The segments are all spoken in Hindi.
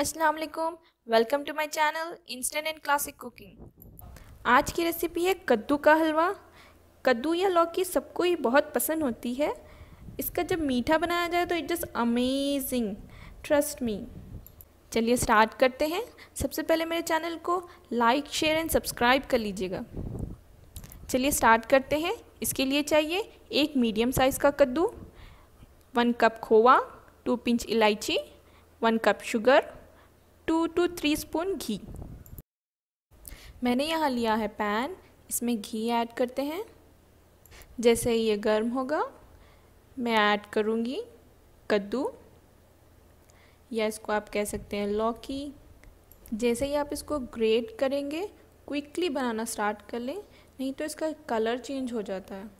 अस्सलाम वालेकुम welcome to my channel instant and classic cooking आज की रेसिपी है कद्दू का हलवा कद्दू या लौकी सबको ही बहुत पसंद होती है इसका जब मीठा बनाया जाए तो it just amazing trust me चलिए स्टार्ट करते हैं सबसे पहले मेरे चैनल को लाइक शेयर एंड सब्सक्राइब कर लीजिएगा चलिए स्टार्ट करते हैं इसके लिए चाहिए एक मीडियम साइज़ का कद्दू वन कप खोवा टू पिंच इलायची one cup sugar two two three spoon घी मैंने यहाँ लिया है पैन इसमें घी ऐड करते हैं जैसे ये गर्म होगा मैं ऐड करूँगी कद्दू या इसको आप कह सकते हैं लौकी जैसे ही आप इसको ग्रेट करेंगे क्विकली बनाना स्टार्ट कर लें नहीं तो इसका कलर चेंज हो जाता है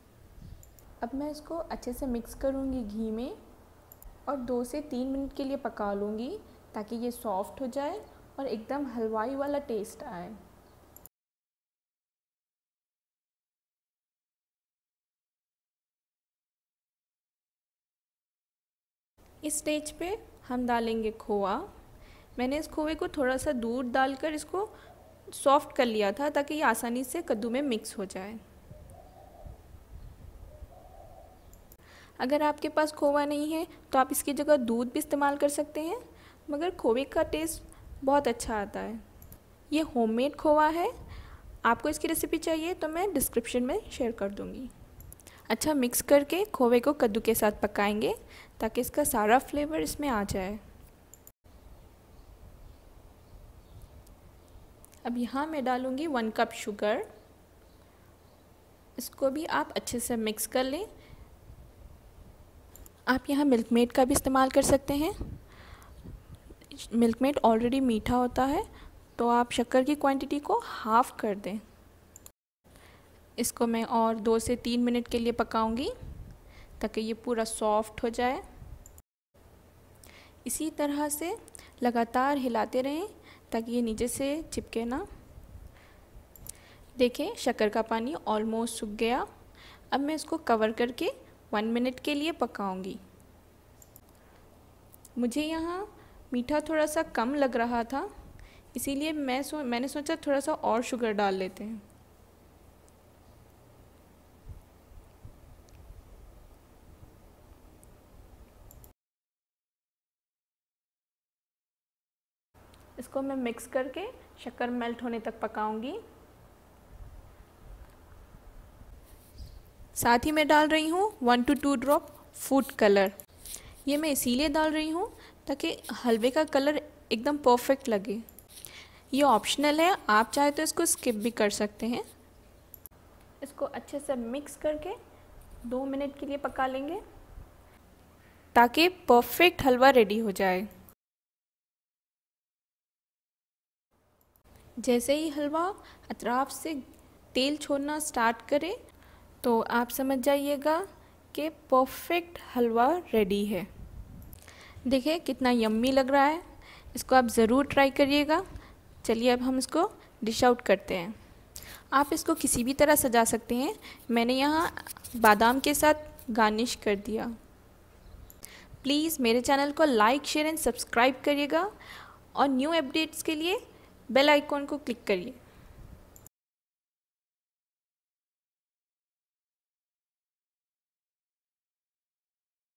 अब मैं इसको अच्छे से मिक्स करूँगी घी में और दो से तीन मिनट के लिए पका लूँगी ताकि ये सॉफ्ट हो जाए और एकदम हलवाई वाला टेस्ट आए इस स्टेज पे हम डालेंगे खोआ मैंने इस खोए को थोड़ा सा दूध डालकर इसको सॉफ्ट कर लिया था ताकि ये आसानी से कद्दू में मिक्स हो जाए अगर आपके पास खोवा नहीं है तो आप इसकी जगह दूध भी इस्तेमाल कर सकते हैं मगर खोवे का टेस्ट बहुत अच्छा आता है ये होममेड खोवा है आपको इसकी रेसिपी चाहिए तो मैं डिस्क्रिप्शन में शेयर कर दूँगी अच्छा मिक्स करके खोवे को कद्दू के साथ पकाएंगे ताकि इसका सारा फ्लेवर इसमें आ जाए अब यहाँ मैं डालूँगी वन कप शुगर इसको भी आप अच्छे से मिक्स कर लें आप यहाँ मिल्क मेड का भी इस्तेमाल कर सकते हैं मिल्क मेड ऑलरेडी मीठा होता है तो आप शक्कर की क्वांटिटी को हाफ़ कर दें इसको मैं और दो से तीन मिनट के लिए पकाऊंगी ताकि ये पूरा सॉफ्ट हो जाए इसी तरह से लगातार हिलाते रहें ताकि ये नीचे से चिपके ना देखें शक्कर का पानी ऑलमोस्ट सूख गया अब मैं इसको कवर करके वन मिनट के लिए पकाऊंगी मुझे यहाँ मीठा थोड़ा सा कम लग रहा था इसीलिए मैं सो मैंने सोचा थोड़ा सा और शुगर डाल लेते हैं इसको मैं मिक्स करके शक्कर मेल्ट होने तक पकाऊंगी साथ ही मैं डाल रही हूँ one two two drop food colour ये मैं इसीलिए डाल रही हूँ ताकि हलवे का कलर एकदम परफेक्ट लगे ये ऑप्शनल है आप चाहे तो इसको स्किप भी कर सकते हैं इसको अच्छे से मिक्स करके दो मिनट के लिए पका लेंगे ताकि परफेक्ट हलवा रेडी हो जाए जैसे ही हलवा अतराफ से तेल छोड़ना स्टार्ट करे तो आप समझ जाइएगा कि परफेक्ट हलवा रेडी है देखिए कितना यम्मी लग रहा है इसको आप ज़रूर ट्राई करिएगा चलिए अब हम इसको डिश आउट करते हैं आप इसको किसी भी तरह सजा सकते हैं मैंने यहाँ बादाम के साथ गार्निश कर दिया प्लीज़ मेरे चैनल को लाइक शेयर एंड सब्सक्राइब करिएगा और न्यू अपडेट्स के लिए बेल आइकॉन को क्लिक करिए